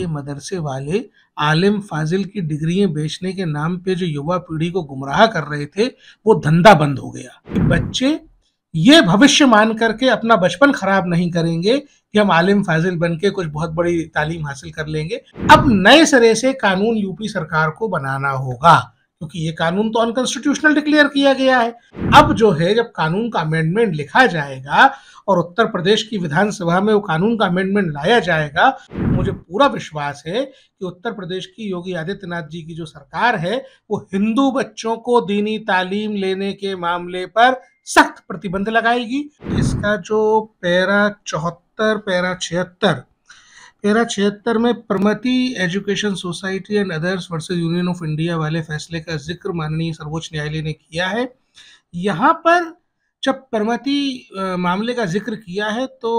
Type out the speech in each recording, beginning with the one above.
ये मदरसे वाले आलिम फाजिल की डिग्रियां बेचने के नाम पे जो युवा पीढ़ी को गुमराह कर रहे थे वो धंधा बंद हो गया बच्चे ये भविष्य मान करके अपना बचपन खराब नहीं करेंगे कि हम आलिम फाजिल बन के कुछ बहुत बड़ी तालीम हासिल कर लेंगे अब नए सिरे से कानून यूपी सरकार को बनाना होगा क्योंकि ये कानून तो अनकॉन्स्टिट्यूशनल डिक्लेयर किया गया है अब जो है जब कानून का अमेंडमेंट लिखा जाएगा और उत्तर प्रदेश की विधानसभा में वो कानून का अमेंडमेंट लाया जाएगा मुझे पूरा विश्वास है कि उत्तर प्रदेश की योगी आदित्यनाथ जी की जो सरकार है वो हिंदू बच्चों को दीनी तालीम लेने के मामले पर सख्त प्रतिबंध लगाएगी इसका जो पैरा चौहत्तर पैरा छिहत्तर पैरा छिहत्तर में Pramati education society and others versus union of India वाले फैसले का जिक्र माननीय सर्वोच्च न्यायालय ने किया है यहाँ पर जब प्रमति मामले का जिक्र किया है तो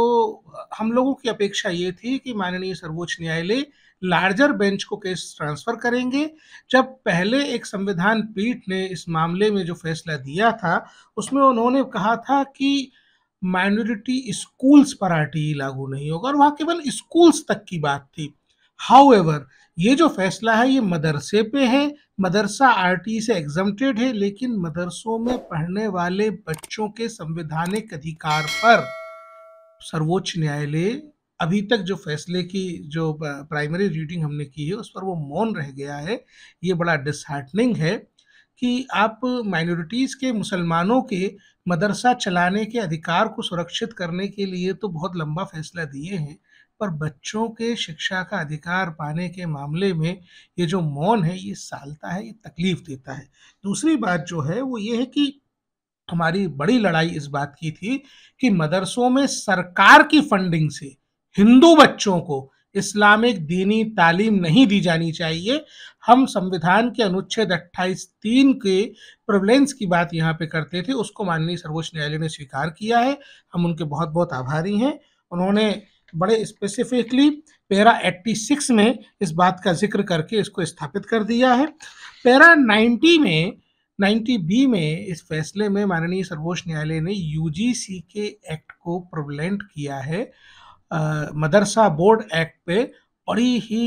हम लोगों की अपेक्षा ये थी कि माननीय सर्वोच्च न्यायालय लार्जर बेंच को केस ट्रांसफ़र करेंगे जब पहले एक संविधान पीठ ने इस मामले में जो फैसला दिया था उसमें उन्होंने कहा था कि माइनॉरिटी स्कूल्स पर आरटीई लागू नहीं होगा और वहाँ केवल स्कूल्स तक की बात थी एवर ये जो फैसला है ये मदरसे पे है मदरसा आरटी से एग्जम्प्टेड है लेकिन मदरसों में पढ़ने वाले बच्चों के संवैधानिक अधिकार पर सर्वोच्च न्यायालय अभी तक जो फैसले की जो प्राइमरी रीडिंग हमने की है उस पर वो मौन रह गया है ये बड़ा डिसहार्टनिंग है कि आप माइनॉरिटीज़ के मुसलमानों के मदरसा चलाने के अधिकार को सुरक्षित करने के लिए तो बहुत लंबा फैसला दिए हैं पर बच्चों के शिक्षा का अधिकार पाने के मामले में ये जो मौन है ये सालता है ये तकलीफ देता है दूसरी बात जो है वो ये है कि हमारी बड़ी लड़ाई इस बात की थी कि मदरसों में सरकार की फंडिंग से हिंदू बच्चों को इस्लामिक दीनी तालीम नहीं दी जानी चाहिए हम संविधान के अनुच्छेद अट्ठाईस तीन के प्रवलेंस की बात यहाँ पे करते थे उसको माननीय सर्वोच्च न्यायालय ने स्वीकार किया है हम उनके बहुत बहुत आभारी हैं उन्होंने बड़े स्पेसिफिकली पैरा 86 में इस बात का जिक्र करके इसको स्थापित कर दिया है पैरा 90 में 90 बी में इस फैसले में माननीय सर्वोच्च न्यायालय ने यूजीसी के एक्ट को प्रोवलेंट किया है मदरसा बोर्ड एक्ट पे बड़ी ही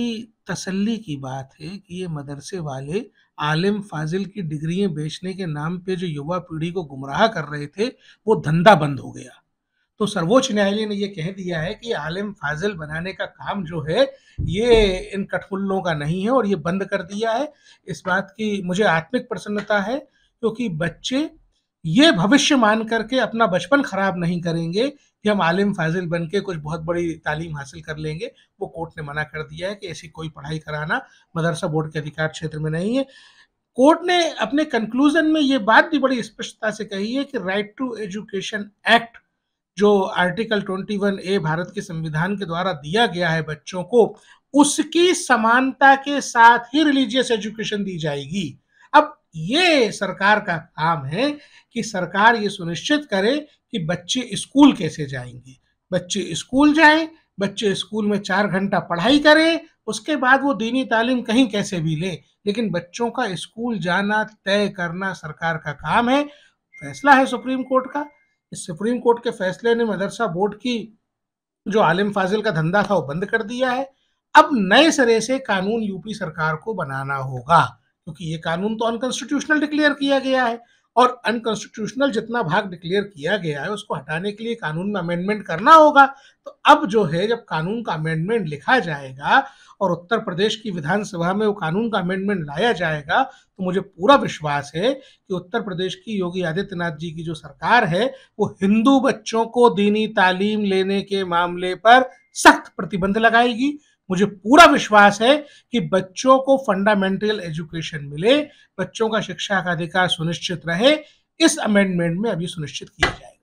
तसल्ली की बात है कि ये मदरसे वाले आलिम फाजिल की डिग्रियां बेचने के नाम पे जो युवा पीढ़ी को गुमराह कर रहे थे वो धंधा बंद हो गया तो सर्वोच्च न्यायालय ने यह कह दिया है कि आलिम फाजिल बनाने का काम जो है ये इन कठपुल्लों का नहीं है और ये बंद कर दिया है इस बात की मुझे आत्मिक प्रसन्नता है क्योंकि तो बच्चे ये भविष्य मान करके अपना बचपन खराब नहीं करेंगे कि हम आलिम फाजिल बन के कुछ बहुत बड़ी तालीम हासिल कर लेंगे वो कोर्ट ने मना कर दिया है कि ऐसी कोई पढ़ाई कराना मदरसा बोर्ड के अधिकार क्षेत्र में नहीं है कोर्ट ने अपने कंक्लूजन में ये बात भी बड़ी स्पष्टता से कही है कि राइट टू एजुकेशन एक्ट जो आर्टिकल 21 ए भारत के संविधान के द्वारा दिया गया है बच्चों को उसकी समानता के साथ ही रिलीजियस एजुकेशन दी जाएगी ये सरकार का काम है कि सरकार ये सुनिश्चित करे कि बच्चे स्कूल कैसे जाएंगे बच्चे स्कूल जाएं बच्चे स्कूल में चार घंटा पढ़ाई करें उसके बाद वो दीनी तालीम कहीं कैसे भी लें लेकिन बच्चों का स्कूल जाना तय करना सरकार का काम है फैसला है सुप्रीम कोर्ट का इस सुप्रीम कोर्ट के फैसले ने मदरसा बोर्ड की जो आलिम फाजिल का धंधा था वो बंद कर दिया है अब नए सिरे से कानून यूपी सरकार को बनाना होगा क्योंकि ये कानून तो अनकॉन्स्टिट्यूशनल डिक्लेयर किया गया है और अनकॉन्स्टिट्यूशनल जितना भाग डिक्लेयर किया गया है उसको हटाने के लिए कानून में अमेंडमेंट करना होगा तो अब जो है जब कानून का अमेंडमेंट लिखा जाएगा और उत्तर प्रदेश की विधानसभा में वो कानून का अमेंडमेंट लाया जाएगा तो मुझे पूरा विश्वास है कि उत्तर प्रदेश की योगी आदित्यनाथ जी की जो सरकार है वो हिंदू बच्चों को दीनी तालीम लेने के मामले पर सख्त प्रतिबंध लगाएगी मुझे पूरा विश्वास है कि बच्चों को फंडामेंटल एजुकेशन मिले बच्चों का शिक्षा का अधिकार सुनिश्चित रहे इस अमेंडमेंट में अभी सुनिश्चित किया जाए